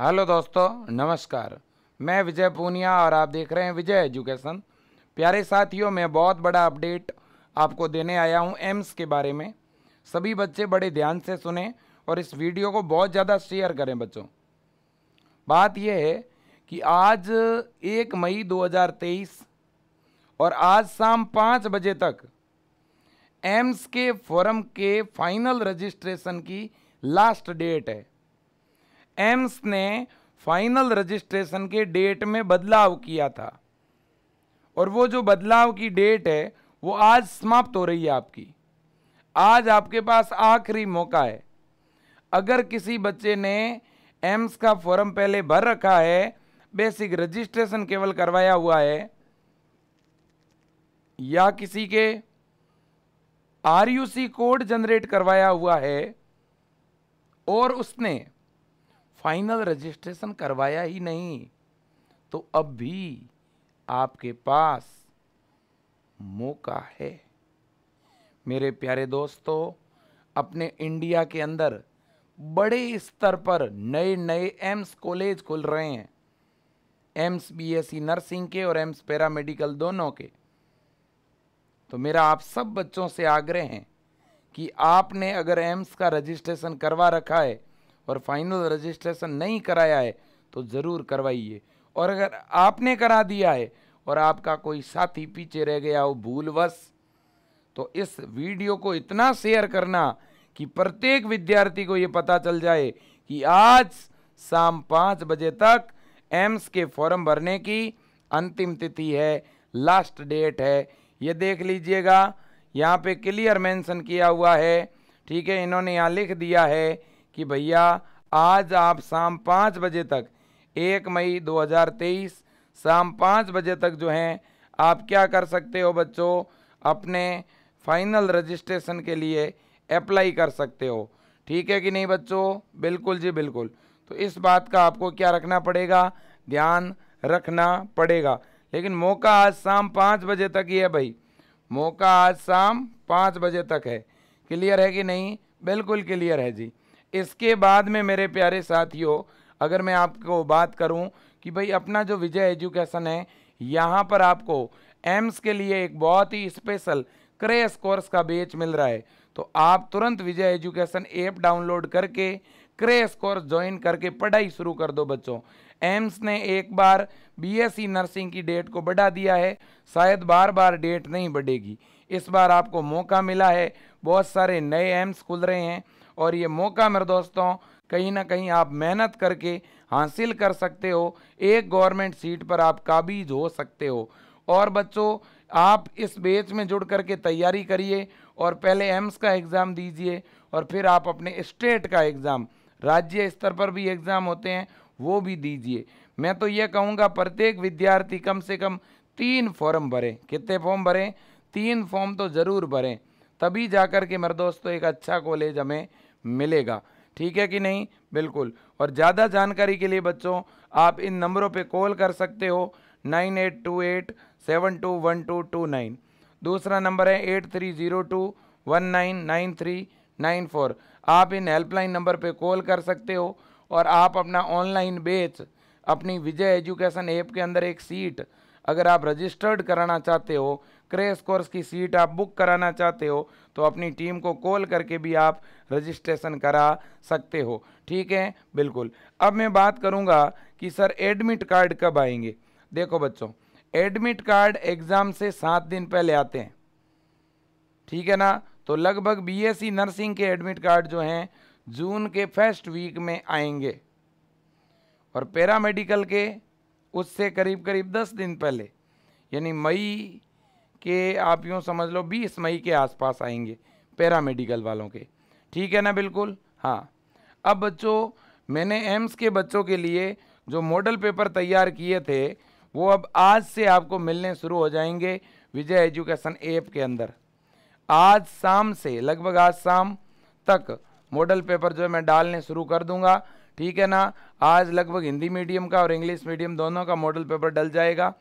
hello दोस्तों नमस्कार मैं विजय पूनिया और आप देख रहे हैं विजय एजुकेशन प्यारे साथियों मैं बहुत बड़ा अपडेट आपको देने आया हूं एम्स के बारे में सभी बच्चे बड़े ध्यान से सुने और इस वीडियो को बहुत ज़्यादा शेयर करें बच्चों बात यह है कि आज एक मई 2023 और आज शाम पाँच बजे तक एम्स के फोरम के फाइनल रजिस्ट्रेशन की लास्ट डेट है एम्स ने फाइनल रजिस्ट्रेशन के डेट में बदलाव किया था और वो जो बदलाव की डेट है वो आज समाप्त हो रही है आपकी आज आपके पास आखिरी मौका है अगर किसी बच्चे ने एम्स का फॉर्म पहले भर रखा है बेसिक रजिस्ट्रेशन केवल करवाया हुआ है या किसी के आर कोड जनरेट करवाया हुआ है और उसने फाइनल रजिस्ट्रेशन करवाया ही नहीं तो अब भी आपके पास मौका है मेरे प्यारे दोस्तों अपने इंडिया के अंदर बड़े स्तर पर नए नए एम्स कॉलेज खुल रहे हैं एम्स बीएससी नर्सिंग के और एम्स पैरामेडिकल दोनों के तो मेरा आप सब बच्चों से आग्रह है कि आपने अगर एम्स का रजिस्ट्रेशन करवा रखा है और फाइनल रजिस्ट्रेशन नहीं कराया है तो ज़रूर करवाइए और अगर आपने करा दिया है और आपका कोई साथी पीछे रह गया हो भूलवश तो इस वीडियो को इतना शेयर करना कि प्रत्येक विद्यार्थी को ये पता चल जाए कि आज शाम पाँच बजे तक एम्स के फॉर्म भरने की अंतिम तिथि है लास्ट डेट है ये देख लीजिएगा यहाँ पे क्लियर मेंशन किया हुआ है ठीक है इन्होंने यहाँ लिख दिया है कि भैया आज आप शाम पाँच बजे तक एक मई 2023 शाम पाँच बजे तक जो हैं आप क्या कर सकते हो बच्चों अपने फाइनल रजिस्ट्रेशन के लिए अप्लाई कर सकते हो ठीक है कि नहीं बच्चों बिल्कुल जी बिल्कुल तो इस बात का आपको क्या रखना पड़ेगा ध्यान रखना पड़ेगा लेकिन मौका आज शाम पाँच बजे तक ही है भाई मौका आज शाम पाँच बजे तक है क्लियर है कि नहीं बिल्कुल क्लियर है जी इसके बाद में मेरे प्यारे साथियों अगर मैं आपको बात करूं कि भाई अपना जो विजय एजुकेशन है यहाँ पर आपको एम्स के लिए एक बहुत ही स्पेशल क्रेस कोर्स का बेच मिल रहा है तो आप तुरंत विजय एजुकेशन ऐप डाउनलोड करके क्रेस कोर्स ज्वाइन करके पढ़ाई शुरू कर दो बच्चों एम्स ने एक बार बीएससी नर्सिंग की डेट को बढ़ा दिया है शायद बार बार डेट नहीं बढ़ेगी इस बार आपको मौका मिला है बहुत सारे नए एम्स खुल रहे हैं और ये मौका मेरे दोस्तों कहीं ना कहीं आप मेहनत करके हासिल कर सकते हो एक गवर्नमेंट सीट पर आप काबिज हो सकते हो और बच्चों आप इस बेच में जुड़ करके तैयारी करिए और पहले एम्स का एग्ज़ाम दीजिए और फिर आप अपने स्टेट का एग्ज़ाम राज्य स्तर पर भी एग्ज़ाम होते हैं वो भी दीजिए मैं तो ये कहूँगा प्रत्येक विद्यार्थी कम से कम तीन फॉर्म भरें कितने फॉर्म भरें तीन फॉर्म तो ज़रूर भरें तभी जा कर के मेरे दोस्तों एक अच्छा कॉलेज हमें मिलेगा ठीक है कि नहीं बिल्कुल और ज़्यादा जानकारी के लिए बच्चों आप इन नंबरों पे कॉल कर सकते हो nine eight two eight seven two one two two nine दूसरा नंबर है eight three zero two one nine nine three nine four आप इन हेल्पलाइन नंबर पे कॉल कर सकते हो और आप अपना ऑनलाइन बेच अपनी विजय एजुकेशन ऐप के अंदर एक सीट अगर आप रजिस्टर्ड कराना चाहते हो क्रेस कोर्स की सीट आप बुक कराना चाहते हो तो अपनी टीम को कॉल करके भी आप रजिस्ट्रेशन करा सकते हो ठीक है बिल्कुल अब मैं बात करूँगा कि सर एडमिट कार्ड कब आएंगे देखो बच्चों एडमिट कार्ड एग्ज़ाम से सात दिन पहले आते हैं ठीक है ना तो लगभग बीएससी नर्सिंग के एडमिट कार्ड जो हैं जून के फर्स्ट वीक में आएंगे और पैरामेडिकल के उससे करीब करीब दस दिन पहले यानी मई के आप यूँ समझ लो बीस मई के आसपास आएंगे पैरामेडिकल वालों के ठीक है ना बिल्कुल हाँ अब बच्चों मैंने एम्स के बच्चों के लिए जो मॉडल पेपर तैयार किए थे वो अब आज से आपको मिलने शुरू हो जाएंगे विजय एजुकेशन ऐप के अंदर आज शाम से लगभग आज शाम तक मॉडल पेपर जो है मैं डालने शुरू कर दूंगा ठीक है ना आज लगभग हिंदी मीडियम का और इंग्लिश मीडियम दोनों का मॉडल पेपर डल जाएगा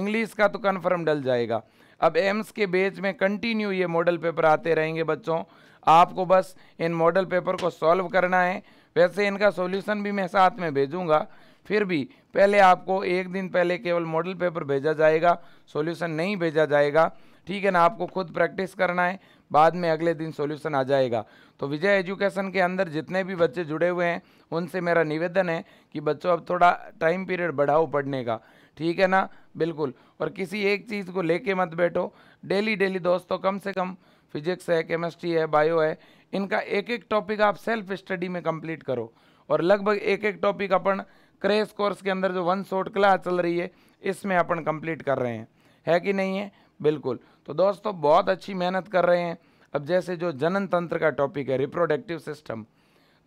इंग्लिश का तो कन्फर्म डल जाएगा अब एम्स के बेच में कंटिन्यू ये मॉडल पेपर आते रहेंगे बच्चों आपको बस इन मॉडल पेपर को सॉल्व करना है वैसे इनका सॉल्यूशन भी मैं साथ में भेजूंगा फिर भी पहले आपको एक दिन पहले केवल मॉडल पेपर भेजा जाएगा सॉल्यूशन नहीं भेजा जाएगा ठीक है ना आपको खुद प्रैक्टिस करना है बाद में अगले दिन सॉल्यूशन आ जाएगा तो विजय एजुकेशन के अंदर जितने भी बच्चे जुड़े हुए हैं उनसे मेरा निवेदन है कि बच्चों अब थोड़ा टाइम पीरियड बढ़ाओ पढ़ने का ठीक है ना बिल्कुल और किसी एक चीज़ को लेके मत बैठो डेली डेली दोस्तों कम से कम फिजिक्स है केमिस्ट्री है बायो है इनका एक एक टॉपिक आप सेल्फ स्टडी में कंप्लीट करो और लगभग एक एक टॉपिक अपन क्रेस कोर्स के अंदर जो वन शॉर्ट क्लास चल रही है इसमें अपन कंप्लीट कर रहे हैं है कि नहीं है बिल्कुल तो दोस्तों बहुत अच्छी मेहनत कर रहे हैं अब जैसे जो जनन तंत्र का टॉपिक है रिप्रोडक्टिव सिस्टम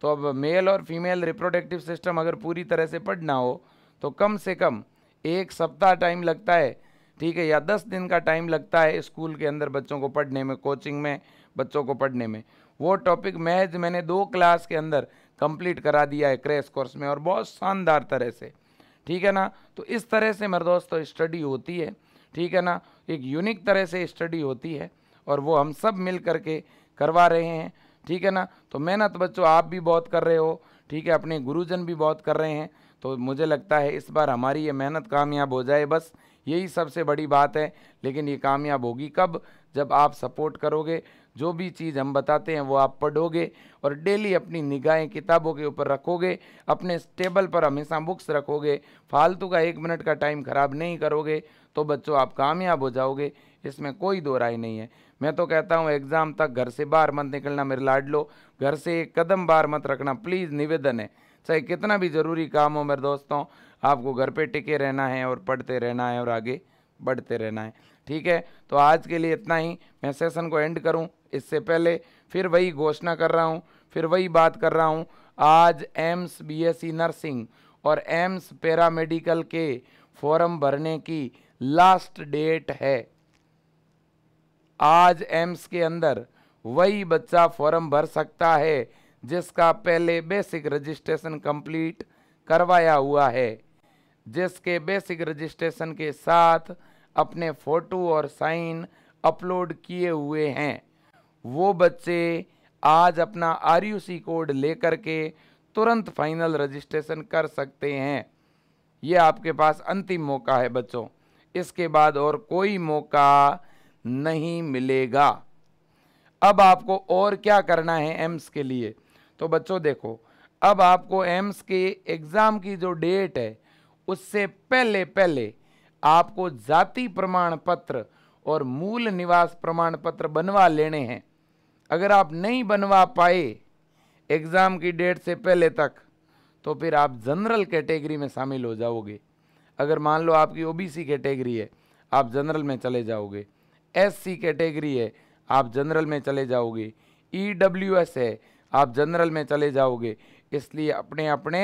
तो अब मेल और फीमेल रिप्रोडक्टिव सिस्टम अगर पूरी तरह से पढ़ना हो तो कम से कम एक सप्ताह टाइम लगता है ठीक है या दस दिन का टाइम लगता है स्कूल के अंदर बच्चों को पढ़ने में कोचिंग में बच्चों को पढ़ने में वो टॉपिक महज मैंने दो क्लास के अंदर कंप्लीट करा दिया है क्रैश कोर्स में और बहुत शानदार तरह से ठीक है ना तो इस तरह से मेरे दोस्तों स्टडी होती है ठीक है ना एक यूनिक तरह से स्टडी होती है और वो हम सब मिल करके करवा रहे हैं ठीक है ना तो मेहनत बच्चों आप भी बहुत कर रहे हो ठीक है अपने गुरुजन भी बहुत कर रहे हैं तो मुझे लगता है इस बार हमारी ये मेहनत कामयाब हो जाए बस यही सबसे बड़ी बात है लेकिन ये कामयाब होगी कब जब आप सपोर्ट करोगे जो भी चीज़ हम बताते हैं वो आप पढ़ोगे और डेली अपनी निगाहें किताबों के ऊपर रखोगे अपने टेबल पर हमेशा बुक्स रखोगे फालतू का एक मिनट का टाइम ख़राब नहीं करोगे तो बच्चों आप कामयाब हो जाओगे इसमें कोई दो राय नहीं है मैं तो कहता हूँ एग्ज़ाम तक घर से बाहर मत निकलना मेरे लाड लो घर से एक कदम बाहर मत रखना प्लीज़ निवेदन है चाहे कितना भी ज़रूरी काम हो मेरे दोस्तों आपको घर पे टिके रहना है और पढ़ते रहना है और आगे बढ़ते रहना है ठीक है तो आज के लिए इतना ही मैं सेशन को एंड करूँ इससे पहले फिर वही घोषणा कर रहा हूँ फिर वही बात कर रहा हूँ आज एम्स बी e नर्सिंग और एम्स पैरामेडिकल के फॉर्म भरने की लास्ट डेट है आज एम्स के अंदर वही बच्चा फॉर्म भर सकता है जिसका पहले बेसिक रजिस्ट्रेशन कंप्लीट करवाया हुआ है जिसके बेसिक रजिस्ट्रेशन के साथ अपने फ़ोटो और साइन अपलोड किए हुए हैं वो बच्चे आज अपना आर कोड लेकर के तुरंत फाइनल रजिस्ट्रेशन कर सकते हैं ये आपके पास अंतिम मौका है बच्चों इसके बाद और कोई मौका नहीं मिलेगा अब आपको और क्या करना है एम्स के लिए तो बच्चों देखो अब आपको एम्स के एग्ज़ाम की जो डेट है उससे पहले पहले आपको जाति प्रमाण पत्र और मूल निवास प्रमाण पत्र बनवा लेने हैं अगर आप नहीं बनवा पाए एग्ज़ाम की डेट से पहले तक तो फिर आप जनरल कैटेगरी में शामिल हो जाओगे अगर मान लो आपकी ओबीसी कैटेगरी है आप जनरल में चले जाओगे एससी कैटेगरी है आप जनरल में चले जाओगे ईडब्ल्यूएस है आप जनरल में चले जाओगे इसलिए अपने अपने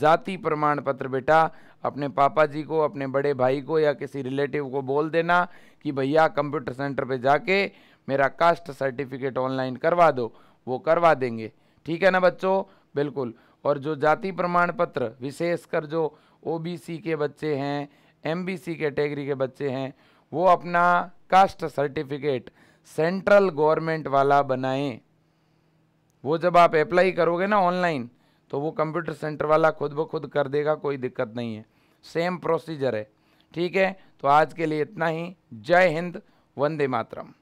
जाति प्रमाण पत्र बेटा अपने पापा जी को अपने बड़े भाई को या किसी रिलेटिव को बोल देना कि भैया कंप्यूटर सेंटर पे जाके मेरा कास्ट सर्टिफिकेट ऑनलाइन करवा दो वो करवा देंगे ठीक है ना बच्चों बिल्कुल और जो जाति प्रमाण पत्र विशेषकर जो ओबीसी के बच्चे हैं एमबीसी कैटेगरी के बच्चे हैं वो अपना कास्ट सर्टिफिकेट सेंट्रल गवर्नमेंट वाला बनाएं वो जब आप अप्लाई करोगे ना ऑनलाइन तो वो कंप्यूटर सेंटर वाला खुद ब खुद कर देगा कोई दिक्कत नहीं है सेम प्रोसीजर है ठीक है तो आज के लिए इतना ही जय हिंद वंदे मातरम